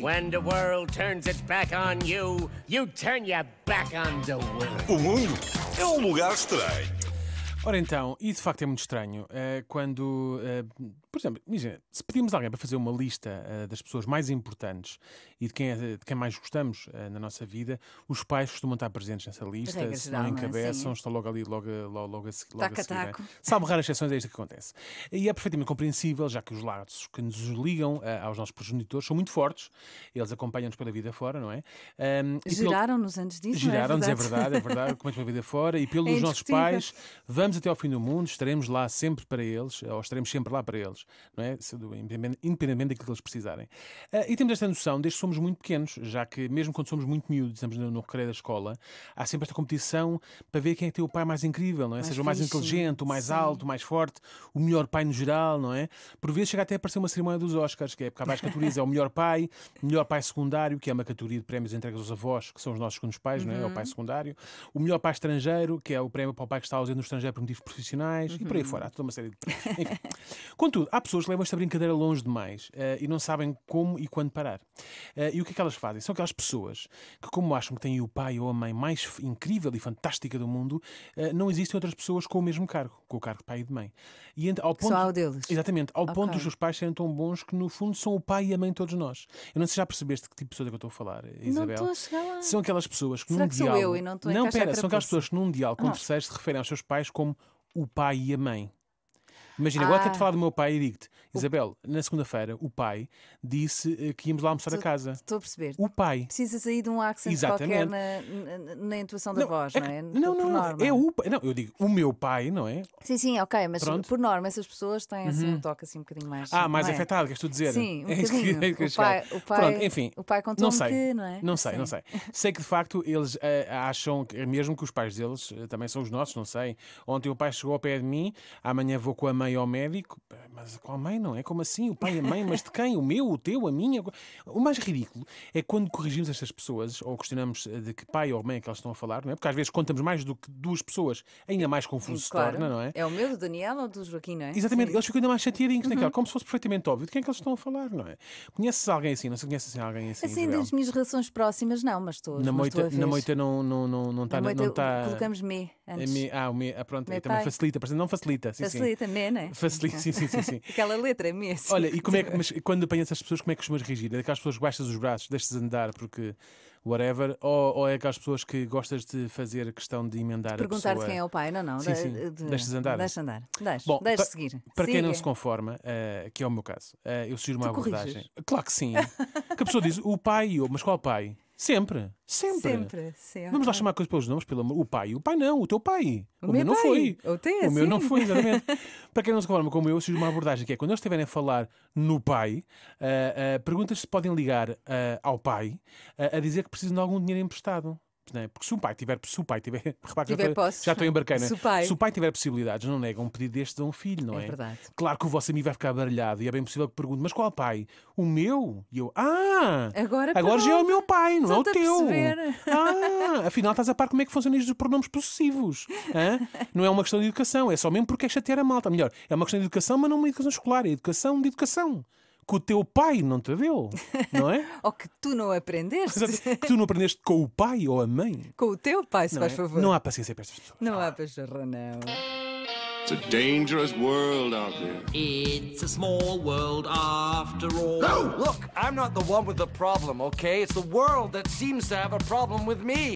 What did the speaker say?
When the world turns its back on you, you turn your back on the world. O mundo é um lugar estranho. Ora então, e de facto é muito estranho eh, quando, eh, por exemplo, imagina, se pedimos a alguém para fazer uma lista eh, das pessoas mais importantes e de quem, é, de quem mais gostamos na nossa vida, os pais costumam estar presentes nessa lista, se não é? encabeçam, estão logo ali, logo, logo, logo a, seguir. Taca, a é? Taco. Salvo raras exceções, é isto que acontece. E é perfeitamente compreensível, já que os laços que nos ligam aos nossos progenitores são muito fortes, eles acompanham-nos pela vida fora, não é? Giraram-nos antes disso. Giraram-nos, é, é verdade, é verdade, acompanham-nos pela vida fora e pelos é nossos pais, vamos até ao fim do mundo, estaremos lá sempre para eles, eh, ou estaremos sempre lá para eles, não é? independentemente daquilo que eles precisarem. Eh, e temos esta noção desde que somos muito pequenos, já que mesmo quando somos muito miúdos, estamos no recreio da escola, há sempre esta competição para ver quem é que tem o pai mais incrível, não é? Mais Seja o mais inteligente, o mais sim. alto, o mais forte, o melhor pai no geral, não é? Por vezes chega até a aparecer uma cerimónia dos Oscars, que é porque há várias categorias, é o melhor pai, melhor pai secundário, que é uma categoria de prémios entregues aos avós, que são os nossos segundos pais, uhum. não é? É o uhum. pai secundário, o melhor pai estrangeiro, que é o prémio para o pai que está ausente no estrangeiro motivos profissionais uhum. e por aí uhum. fora. Há toda uma série de. Enfim. Contudo, há pessoas que levam esta brincadeira longe demais uh, e não sabem como e quando parar. Uh, e o que é que elas fazem? São aquelas pessoas que, como acham que têm o pai ou a mãe mais incrível e fantástica do mundo, uh, não existem outras pessoas com o mesmo cargo, com o cargo de pai e de mãe. E ent... ao ponto... Só deles. Exatamente, ao okay. ponto dos seus pais serem tão bons que, no fundo, são o pai e a mãe de todos nós. Eu não sei se já percebeste que tipo de pessoa é que eu estou a falar, Isabel. Não estou a chegar lá. São aquelas pessoas que Será num que diálogo. Sou eu e não estou a não, pera, são aquelas pessoas que num diálogo com ah. terceiros se referem aos seus pais como o pai e a mãe. Imagina, ah. agora eu te falar do meu pai e digo-te: Isabel, na segunda-feira, o pai disse eh, que íamos lá almoçar tô, a casa. Estou a perceber. O pai. Precisas aí de um accent Exatamente. qualquer na, na, na intuação da não, voz, é, não é? Não, não, não, é o Não, eu digo o meu pai, não é? Sim, sim, ok, mas Pronto. por norma essas pessoas têm assim uhum. um toque assim um bocadinho mais. Ah, mais é? afetado, queres tu dizer? Sim, um é isso que, é que o, pai, o pai, Pronto, enfim. O pai contou não sei, que, não é? Não sei, assim. não sei. Sei que de facto eles uh, acham, que, mesmo que os pais deles uh, também são os nossos, não sei. Ontem o pai chegou ao pé de mim, amanhã vou com a mãe ao médico, mas com a mãe não é? Como assim? O pai e a mãe, mas de quem? O meu, o teu, a minha? O mais ridículo é quando corrigimos estas pessoas ou questionamos eh, de que pai ou mãe é que elas estão a falar, não é? Porque às vezes contamos mais do que duas pessoas, ainda mais confuso claro. se torna, não é? É o meu, do Daniel ou do Joaquim, não é? Exatamente, Sim. eles ficam ainda mais chateadinhos né, uhum. naquela, como se fosse perfeitamente óbvio de quem é que eles estão a falar, não é? Conheces alguém assim? Não se conheces assim alguém assim? Assim, Isabel? das minhas relações próximas, não, mas estou. Na, moita, na moita não está. Não, não, não, não tá... tá colocamos me é antes. ah, o me, ah, pronto, me também pai. facilita, não facilita. Sim, facilita, sim. me, não é? Facilita, sim, sim, sim. sim. Aquela letra. É Olha, e como é que, mas quando apanhas essas pessoas, como é que costumas reagir? É daquelas pessoas que baixas os braços, deixas andar porque whatever, ou, ou é aquelas pessoas que gostas de fazer questão de emendar de Perguntar a quem é o pai, não, não. Sim, sim. De, deixas andar. Deixa andar. Deixa, Bom, deixa para, seguir. Para Siga. quem não se conforma, uh, que é o meu caso, uh, eu sugiro uma tu abordagem. Corriges? Claro que sim. que a pessoa diz, o pai, mas qual pai? Sempre. Sempre. Sempre, sempre. Vamos lá chamar coisas pelos nomes, pelo amor. O pai, o pai não, o teu pai. O, o meu, não pai. foi. o meu não assim. foi, exatamente. Para quem não se conforma como eu, surge uma abordagem que é quando eles estiverem a falar no pai, uh, uh, perguntas se podem ligar uh, ao pai a dizer que precisam de algum dinheiro emprestado. Né? Porque se o pai tiver. Se o pai tiver. Repara, tiver já, estou, posses, já estou embarcando. É? Né? Se, o pai... se o pai tiver possibilidades, não nega um pedido destes a um filho, não é? É verdade. Claro que o vosso amigo vai ficar baralhado e é bem possível que pergunte: mas qual pai? O meu? E eu: ah! Agora, agora já é o meu pai, não é o teu. Ah! Afinal, estás a par como é que funcionam os pronomes possessivos. Hã? Não é uma questão de educação, é só mesmo porque é chatear a malta. Melhor, é uma questão de educação, mas não uma educação escolar, é educação de educação que o teu pai não te deu, não é? ou que tu não aprendeste. Exato. Que tu não aprendeste com o pai ou a mãe. Com o teu pai, se não faz é? favor. Não há paciência para estas pessoas. Não há pacharra, não. It's a dangerous world out there. It's a small world after all. No! Look, I'm not the one with the problem, okay? It's the world that seems to have a problem with me.